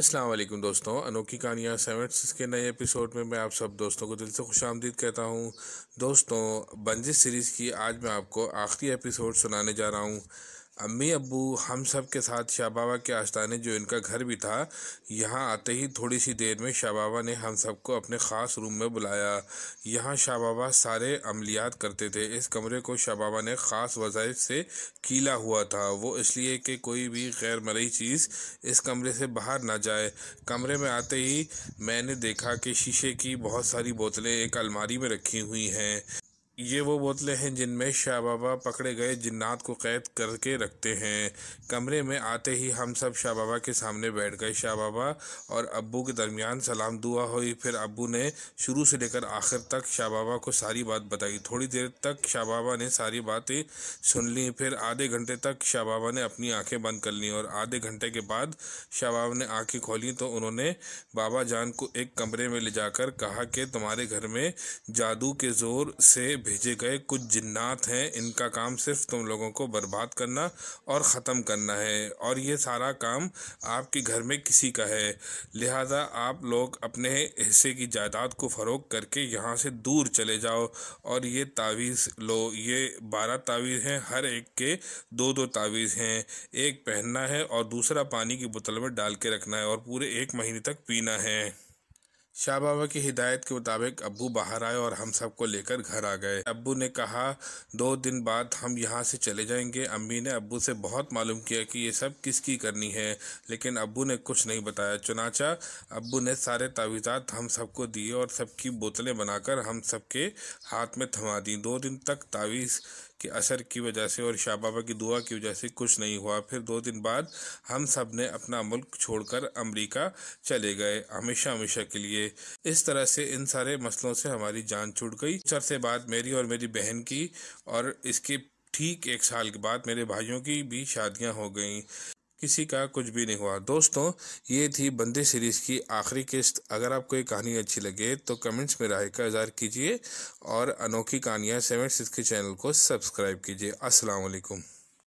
अस्सलाम वालेकुम दोस्तों अनोखी कहानियाँ सेवन के नए एपिसोड में मैं आप सब दोस्तों को दिल से खुश आमदीद कहता हूँ दोस्तों बंजिश सीरीज़ की आज मैं आपको आखिरी एपिसोड सुनाने जा रहा हूँ अम्मी अबू हम सब के साथ शाहबाबा के आस्थाने जो इनका घर भी था यहाँ आते ही थोड़ी सी देर में शाहबाबा ने हम सबको अपने ख़ास रूम में बुलाया यहाँ शाहबाबा सारे अमलियात करते थे इस कमरे को शाहबाबा ने ख़ास वज़ाइफ से कीला हुआ था वो इसलिए कि कोई भी गैर मरई चीज़ इस कमरे से बाहर ना जाए कमरे में आते ही मैंने देखा कि शीशे की बहुत सारी बोतलें एक अलमारी में रखी हुई हैं ये वो बोतलें हैं जिनमें शाह बाबा पकड़े गए जिन्नात को कैद करके रखते हैं कमरे में आते ही हम सब शाह बाबा के सामने बैठ गए शाह बाबा और अब्बू के दरमियान सलाम दुआ हुई फिर अब्बू ने शुरू से लेकर आखिर तक शाह बाबा को सारी बात बताई थोड़ी देर तक शाह बाबा ने सारी बातें सुन ली फिर आधे घंटे तक शाह बाबा ने अपनी आँखें बंद कर लीं और आधे घंटे के बाद शाह बाबा ने आँखें खोली तो उन्होंने बाबा जान को एक कमरे में ले जाकर कहा कि तुम्हारे घर में जादू के ज़ोर से भेजे गए कुछ जिन्नात हैं इनका काम सिर्फ तुम लोगों को बर्बाद करना और ख़त्म करना है और ये सारा काम आपके घर में किसी का है लिहाजा आप लोग अपने हिस्से की जायदाद को फ़रोग करके यहाँ से दूर चले जाओ और ये तावीज़ लो ये बारह तावीज़ हैं हर एक के दो दो तावीज़ हैं एक पहनना है और दूसरा पानी की बोतल में डाल के रखना है और पूरे एक महीने तक पीना है शाह बाबा की हिदायत के मुताबिक अब्बू बाहर आए और हम सबको लेकर घर आ गए अब्बू ने कहा दो दिन बाद हम यहाँ से चले जाएंगे अम्मी ने अब्बू से बहुत मालूम किया कि ये सब किसकी करनी है लेकिन अब्बू ने कुछ नहीं बताया चुनाचा अब्बू ने सारे तावीज़ात हम सबको दिए और सबकी बोतलें बनाकर हम सबके हाथ में थमा दी दो दिन तक तावीज़ के असर की वजह से और शाह बाबा की दुआ की वजह से कुछ नहीं हुआ फिर दो दिन बाद हम सब ने अपना मुल्क छोड़कर अमरीका चले गए हमेशा हमेशा के लिए इस तरह से इन सारे मसलों से हमारी जान छूट गई कुछ से बाद मेरी और मेरी बहन की और इसके ठीक एक साल के बाद मेरे भाइयों की भी शादियां हो गईं किसी का कुछ भी नहीं हुआ दोस्तों ये थी बंदे सीरीज़ की आखिरी किस्त अगर आपको ये कहानी अच्छी लगे तो कमेंट्स में राय का इजहार कीजिए और अनोखी कहानियाँ सेवन सिक्स के चैनल को सब्सक्राइब कीजिए असलकुम